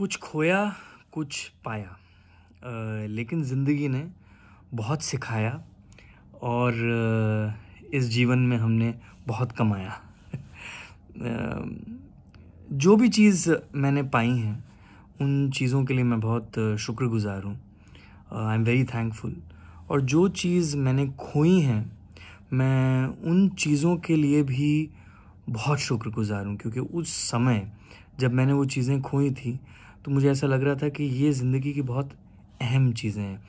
कुछ खोया कुछ पाया आ, लेकिन ज़िंदगी ने बहुत सिखाया और इस जीवन में हमने बहुत कमाया आ, जो भी चीज़ मैंने पाई हैं उन चीज़ों के लिए मैं बहुत शुक्रगुजार हूँ आई एम वेरी थैंकफुल और जो चीज़ मैंने खोई हैं मैं उन चीज़ों के लिए भी बहुत शुक्रगुजार हूँ क्योंकि उस समय जब मैंने वो चीज़ें खोई थी तो मुझे ऐसा लग रहा था कि ये ज़िंदगी की बहुत अहम चीज़ें हैं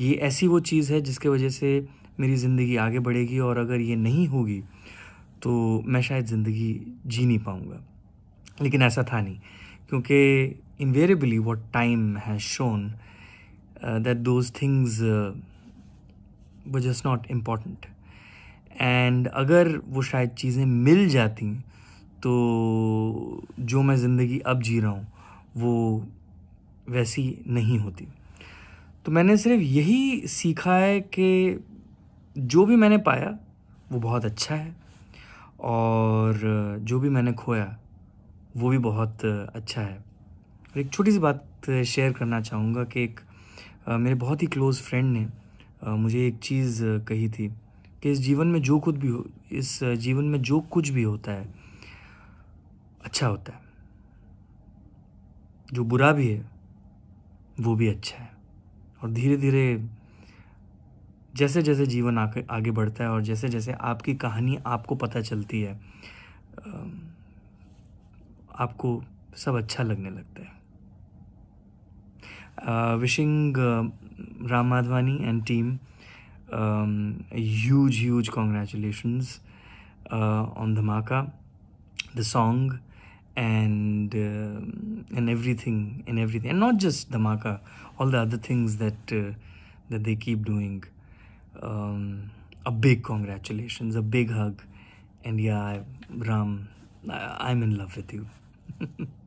ये ऐसी वो चीज़ है जिसके वजह से मेरी ज़िंदगी आगे बढ़ेगी और अगर ये नहीं होगी तो मैं शायद ज़िंदगी जी नहीं पाऊँगा लेकिन ऐसा था नहीं क्योंकि invariably what time has shown that those things वो जस्ट नॉट इम्पॉर्टेंट एंड अगर वो शायद चीज़ें मिल जाती तो जो मैं ज़िंदगी अब जी रहा हूँ वो वैसी नहीं होती तो मैंने सिर्फ यही सीखा है कि जो भी मैंने पाया वो बहुत अच्छा है और जो भी मैंने खोया वो भी बहुत अच्छा है और एक छोटी सी बात शेयर करना चाहूँगा कि एक मेरे बहुत ही क्लोज़ फ्रेंड ने मुझे एक चीज़ कही थी कि इस जीवन में जो कुछ भी हो इस जीवन में जो कुछ भी होता है अच्छा होता है जो बुरा भी है वो भी अच्छा है और धीरे धीरे जैसे जैसे जीवन आगे बढ़ता है और जैसे जैसे आपकी कहानी आपको पता चलती है आपको सब अच्छा लगने लगता है wishing Ram Madhvani and team huge huge congratulations on Dhamaka the song and uh, and everything and everything and not just the māka, all the other things that uh, that they keep doing um, a big congratulations a big hug and yeah ram I, i'm in love with you